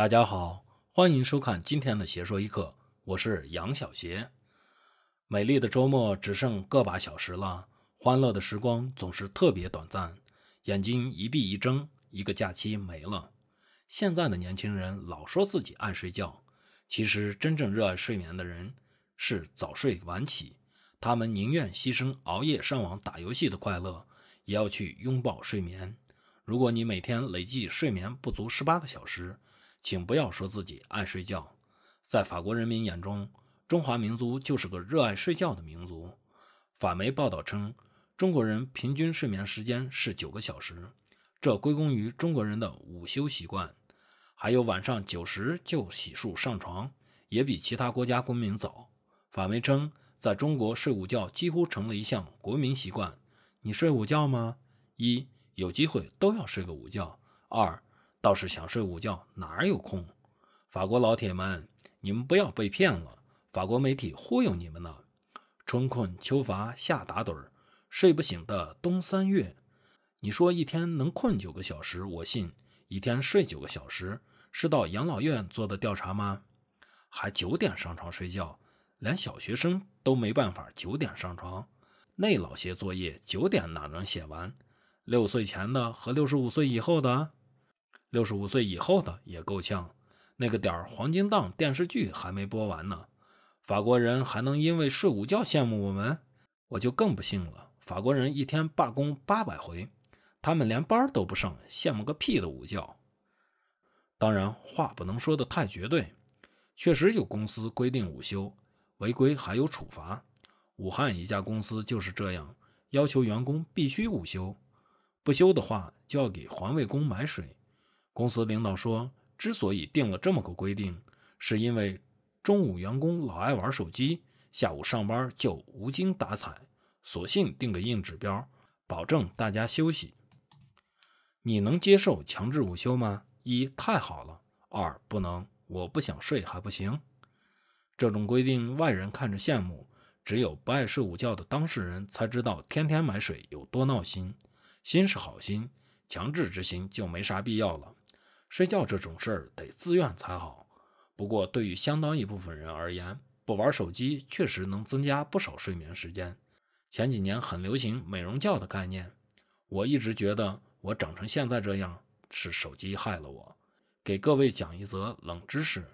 大家好，欢迎收看今天的《邪说一刻》，我是杨小邪。美丽的周末只剩个把小时了，欢乐的时光总是特别短暂，眼睛一闭一睁，一个假期没了。现在的年轻人老说自己爱睡觉，其实真正热爱睡眠的人是早睡晚起，他们宁愿牺牲熬夜上网打游戏的快乐，也要去拥抱睡眠。如果你每天累计睡眠不足十八个小时，请不要说自己爱睡觉，在法国人民眼中，中华民族就是个热爱睡觉的民族。法媒报道称，中国人平均睡眠时间是九个小时，这归功于中国人的午休习惯，还有晚上九时就洗漱上床，也比其他国家公民早。法媒称，在中国睡午觉几乎成了一项国民习惯。你睡午觉吗？一有机会都要睡个午觉。二。倒是想睡午觉，哪有空？法国老铁们，你们不要被骗了，法国媒体忽悠你们呢。春困秋乏夏打盹儿，睡不醒的冬三月。你说一天能困九个小时，我信。一天睡九个小时，是到养老院做的调查吗？还九点上床睡觉，连小学生都没办法九点上床，那老些作业九点哪能写完？六岁前的和六十五岁以后的。六十五岁以后的也够呛，那个点儿黄金档电视剧还没播完呢。法国人还能因为睡午觉羡慕我们？我就更不信了。法国人一天罢工八百回，他们连班都不上，羡慕个屁的午觉。当然，话不能说的太绝对，确实有公司规定午休违规还有处罚。武汉一家公司就是这样，要求员工必须午休，不休的话就要给环卫工买水。公司领导说，之所以定了这么个规定，是因为中午员工老爱玩手机，下午上班就无精打采，索性定个硬指标，保证大家休息。你能接受强制午休吗？一太好了，二不能，我不想睡还不行。这种规定外人看着羡慕，只有不爱睡午觉的当事人才知道天天买水有多闹心。心是好心，强制执行就没啥必要了。睡觉这种事儿得自愿才好。不过，对于相当一部分人而言，不玩手机确实能增加不少睡眠时间。前几年很流行“美容觉”的概念，我一直觉得我长成现在这样是手机害了我。给各位讲一则冷知识：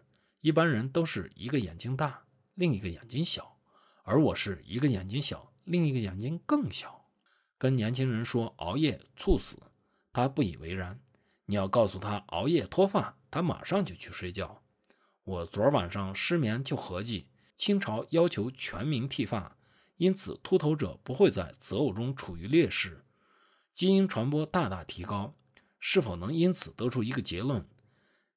一般人都是一个眼睛大，另一个眼睛小，而我是一个眼睛小，另一个眼睛更小。跟年轻人说熬夜猝死，他不以为然。你要告诉他熬夜脱发，他马上就去睡觉。我昨儿晚上失眠，就合计清朝要求全民剃发，因此秃头者不会在择偶中处于劣势，基因传播大大提高。是否能因此得出一个结论？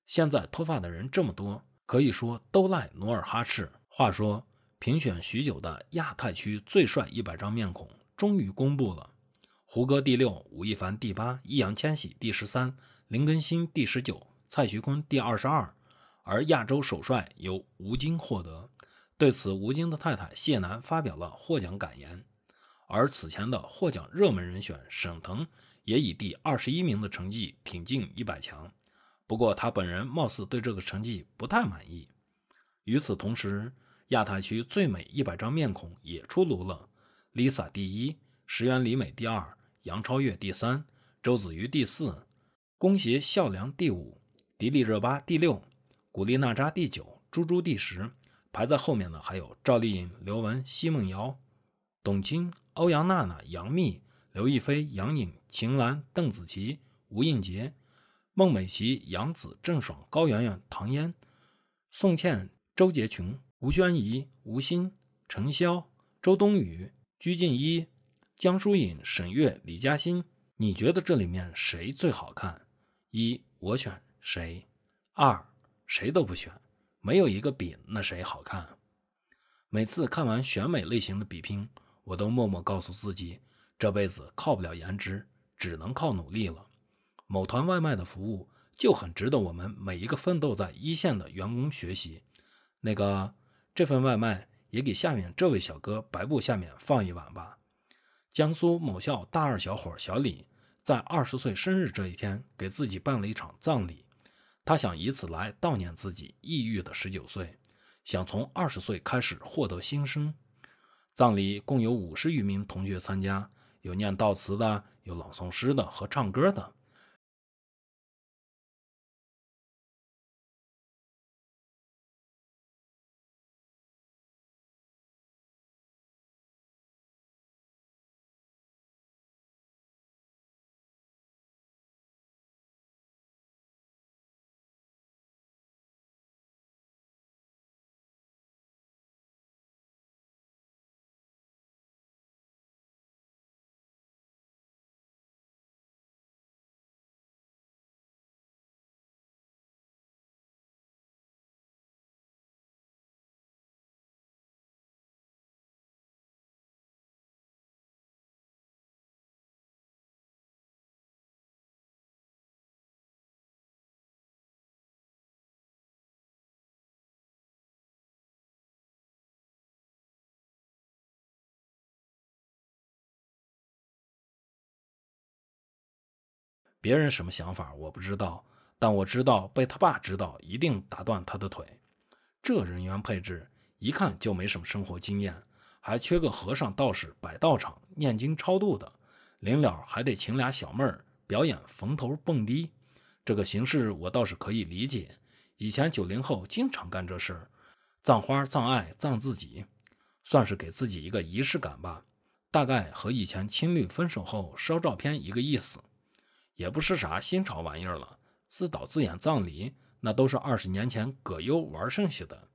现在脱发的人这么多，可以说都赖努尔哈赤。话说，评选许久的亚太区最帅一百张面孔终于公布了，胡歌第六，吴亦凡第八，易烊千玺第十三。林更新第十九，蔡徐坤第二十二，而亚洲首帅由吴京获得。对此，吴京的太太谢楠发表了获奖感言。而此前的获奖热门人选沈腾也以第二十一名的成绩挺进一百强，不过他本人貌似对这个成绩不太满意。与此同时，亚太区最美一百张面孔也出炉了：Lisa 第一，石原里美第二，杨超越第三，周子瑜第四。宫邪孝良第五，迪丽热巴第六，古力娜扎第九，朱珠第十。排在后面的还有赵丽颖、刘雯、奚梦瑶、董卿、欧阳娜娜、杨幂、刘亦菲、杨颖、秦岚、邓紫棋、吴映洁、孟美岐、杨紫、郑爽、高圆圆、唐嫣、宋茜、周洁琼、吴宣仪、吴昕、陈潇、周冬雨、鞠婧祎、江疏影、沈月、李嘉欣。你觉得这里面谁最好看？一，我选谁？二，谁都不选，没有一个比那谁好看。每次看完选美类型的比拼，我都默默告诉自己，这辈子靠不了颜值，只能靠努力了。某团外卖的服务就很值得我们每一个奋斗在一线的员工学习。那个，这份外卖也给下面这位小哥，白布下面放一碗吧。江苏某校大二小伙小李。在二十岁生日这一天，给自己办了一场葬礼，他想以此来悼念自己抑郁的十九岁，想从二十岁开始获得新生。葬礼共有五十余名同学参加，有念悼词的，有朗诵诗的和唱歌的。别人什么想法我不知道，但我知道被他爸知道一定打断他的腿。这人员配置一看就没什么生活经验，还缺个和尚道士摆道场、念经超度的。临了还得请俩小妹儿表演逢头蹦迪。这个形式我倒是可以理解，以前九零后经常干这事儿，葬花、葬爱、葬自己，算是给自己一个仪式感吧。大概和以前亲绿分手后烧照片一个意思。也不是啥新潮玩意儿了，自导自演葬礼，那都是二十年前葛优玩剩下的。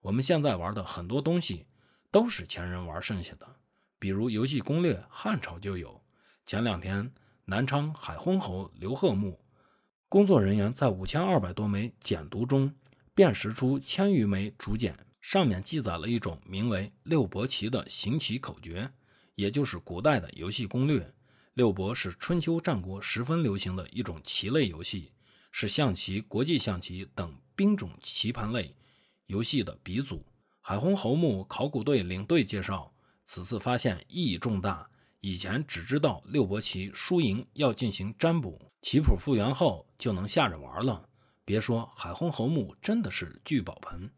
我们现在玩的很多东西，都是前人玩剩下的。比如游戏攻略，汉朝就有。前两天，南昌海昏侯刘贺墓工作人员在五千二百多枚简牍中，辨识出千余枚竹简，上面记载了一种名为六博棋的行棋口诀，也就是古代的游戏攻略。六博是春秋战国十分流行的一种棋类游戏，是象棋、国际象棋等兵种棋盘类游戏的鼻祖。海昏侯墓考古队领队介绍，此次发现意义重大。以前只知道六博棋输赢要进行占卜，棋谱复原后就能下着玩了。别说海昏侯墓真的是聚宝盆，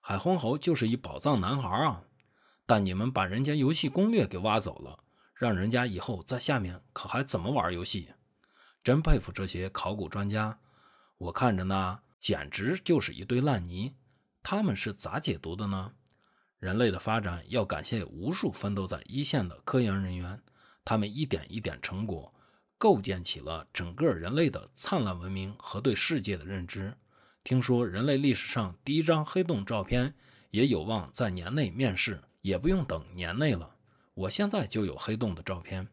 海昏侯就是一宝藏男孩啊！但你们把人家游戏攻略给挖走了。让人家以后在下面可还怎么玩游戏？真佩服这些考古专家，我看着呢，简直就是一堆烂泥。他们是咋解读的呢？人类的发展要感谢无数奋斗在一线的科研人员，他们一点一点成果，构建起了整个人类的灿烂文明和对世界的认知。听说人类历史上第一张黑洞照片也有望在年内面世，也不用等年内了。我现在就有黑洞的照片，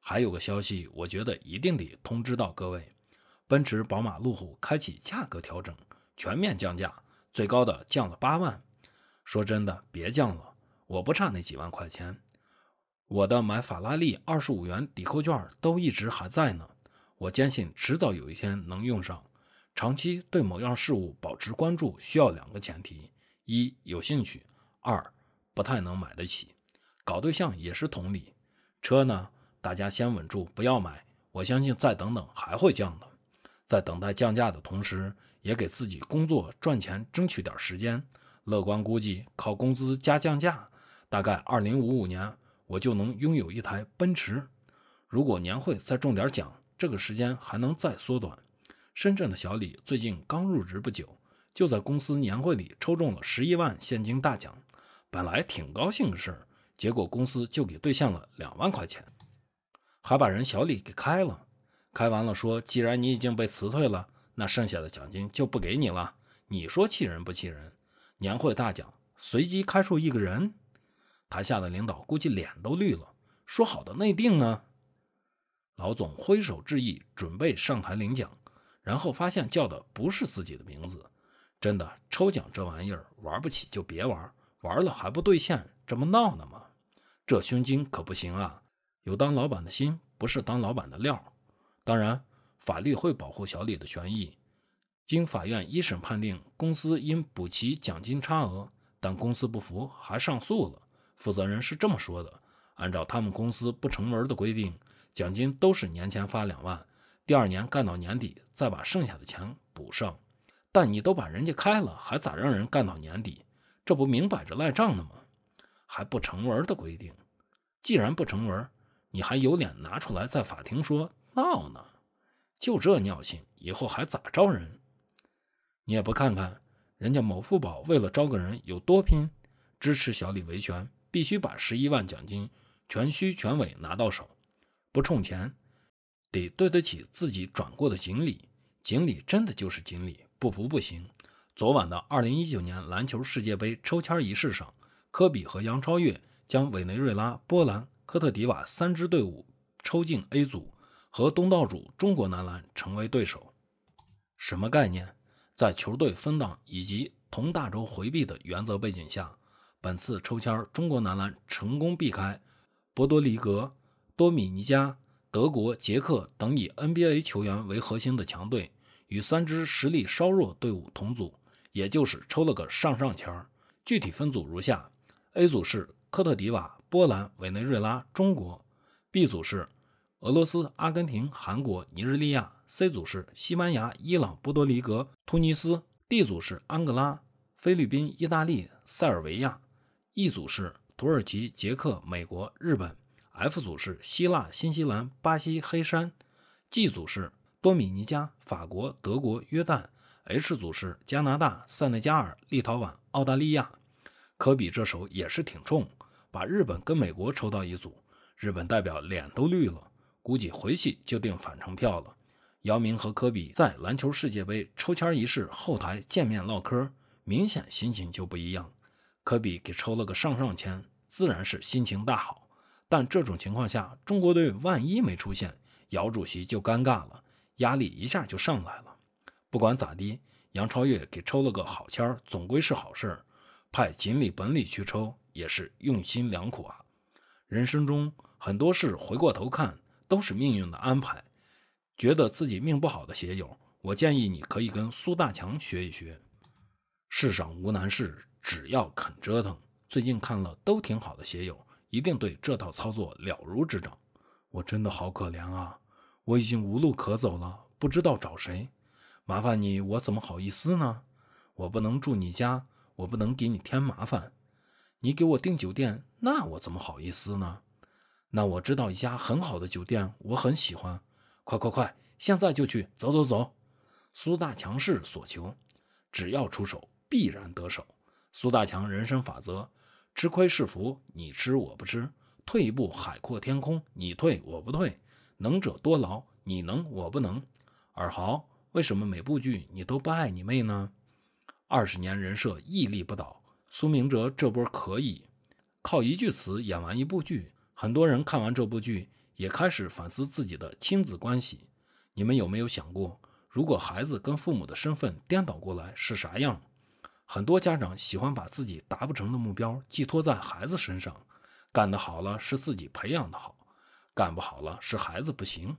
还有个消息，我觉得一定得通知到各位。奔驰、宝马、路虎开启价格调整，全面降价，最高的降了八万。说真的，别降了，我不差那几万块钱。我的买法拉利二十五元抵扣券都一直还在呢，我坚信迟早有一天能用上。长期对某样事物保持关注，需要两个前提：一有兴趣，二不太能买得起。搞对象也是同理，车呢，大家先稳住，不要买。我相信再等等还会降的。在等待降价的同时，也给自己工作赚钱争取点时间。乐观估计，靠工资加降价，大概二零五五年我就能拥有一台奔驰。如果年会再中点奖，这个时间还能再缩短。深圳的小李最近刚入职不久，就在公司年会里抽中了十一万现金大奖，本来挺高兴的事儿。结果公司就给兑现了两万块钱，还把人小李给开了。开完了说：“既然你已经被辞退了，那剩下的奖金就不给你了。”你说气人不气人？年会大奖随机开出一个人，台下的领导估计脸都绿了。说好的内定呢？老总挥手致意，准备上台领奖，然后发现叫的不是自己的名字。真的，抽奖这玩意儿玩不起就别玩，玩了还不兑现，这么闹呢吗？这胸襟可不行啊！有当老板的心，不是当老板的料。当然，法律会保护小李的权益。经法院一审判定，公司应补齐奖金差额，但公司不服，还上诉了。负责人是这么说的：按照他们公司不成文的规定，奖金都是年前发两万，第二年干到年底再把剩下的钱补上。但你都把人家开了，还咋让人干到年底？这不明摆着赖账呢吗？还不成文的规定，既然不成文，你还有脸拿出来在法庭说闹呢？就这尿性，以后还咋招人？你也不看看，人家某富宝为了招个人有多拼。支持小李维权，必须把十一万奖金全虚全伪拿到手，不冲钱，得对得起自己转过的锦鲤。锦鲤真的就是锦鲤，不服不行。昨晚的二零一九年篮球世界杯抽签仪式上。科比和杨超越将委内瑞拉、波兰、科特迪瓦三支队伍抽进 A 组，和东道主中国男篮成为对手。什么概念？在球队分档以及同大洲回避的原则背景下，本次抽签，中国男篮成功避开波多黎格、多米尼加、德国、捷克等以 NBA 球员为核心的强队，与三支实力稍弱队伍同组，也就是抽了个上上签。具体分组如下。A 组是科特迪瓦、波兰、委内瑞拉、中国；B 组是俄罗斯、阿根廷、韩国、尼日利亚；C 组是西班牙、伊朗、波多黎各、突尼斯；D 组是安哥拉、菲律宾、意大利、塞尔维亚；E 组是土耳其、捷克、美国、日本；F 组是希腊、新西兰、巴西、黑山；G 组是多米尼加、法国、德国、约旦；H 组是加拿大、塞内加尔、立陶宛、澳大利亚。科比这手也是挺重，把日本跟美国抽到一组，日本代表脸都绿了，估计回去就订返程票了。姚明和科比在篮球世界杯抽签仪式后台见面唠嗑，明显心情就不一样。科比给抽了个上上签，自然是心情大好。但这种情况下，中国队万一没出现，姚主席就尴尬了，压力一下就上来了。不管咋的，杨超越给抽了个好签，总归是好事。派锦鲤本鲤去抽，也是用心良苦啊。人生中很多事，回过头看都是命运的安排。觉得自己命不好的写友，我建议你可以跟苏大强学一学。世上无难事，只要肯折腾。最近看了都挺好的写友，一定对这套操作了如指掌。我真的好可怜啊，我已经无路可走了，不知道找谁。麻烦你，我怎么好意思呢？我不能住你家。我不能给你添麻烦，你给我订酒店，那我怎么好意思呢？那我知道一家很好的酒店，我很喜欢。快快快，现在就去走走走。苏大强是所求，只要出手必然得手。苏大强人生法则：吃亏是福，你吃我不吃；退一步海阔天空，你退我不退；能者多劳，你能我不能。尔豪，为什么每部剧你都不爱你妹呢？二十年人设屹立不倒，苏明哲这波可以靠一句词演完一部剧。很多人看完这部剧，也开始反思自己的亲子关系。你们有没有想过，如果孩子跟父母的身份颠倒过来是啥样？很多家长喜欢把自己达不成的目标寄托在孩子身上，干得好了是自己培养的好，干不好了是孩子不行。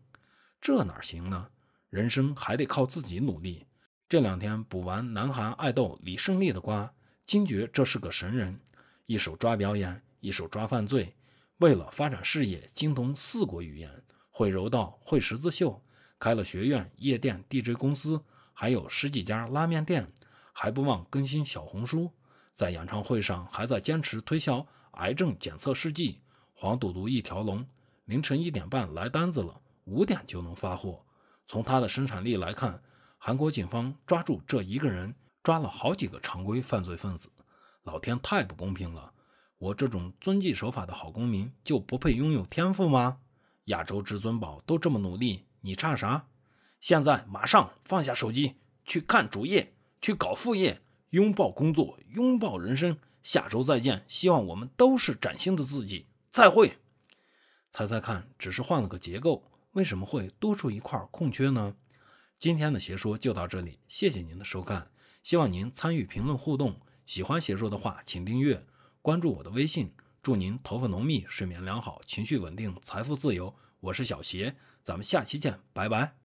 这哪行呢？人生还得靠自己努力。这两天补完南韩爱豆李胜利的瓜，惊觉这是个神人，一手抓表演，一手抓犯罪。为了发展事业，精通四国语言，会柔道，会十字绣，开了学院、夜店、DJ 公司，还有十几家拉面店，还不忘更新小红书。在演唱会上还在坚持推销癌症检测试剂，黄赌毒一条龙。凌晨一点半来单子了，五点就能发货。从他的生产力来看。韩国警方抓住这一个人，抓了好几个常规犯罪分子。老天太不公平了！我这种遵纪守法的好公民就不配拥有天赋吗？亚洲至尊宝都这么努力，你差啥？现在马上放下手机，去看主业，去搞副业，拥抱工作，拥抱人生。下周再见，希望我们都是崭新的自己。再会。猜猜看，只是换了个结构，为什么会多出一块空缺呢？今天的邪说就到这里，谢谢您的收看，希望您参与评论互动。喜欢邪说的话，请订阅关注我的微信。祝您头发浓密，睡眠良好，情绪稳定，财富自由。我是小邪，咱们下期见，拜拜。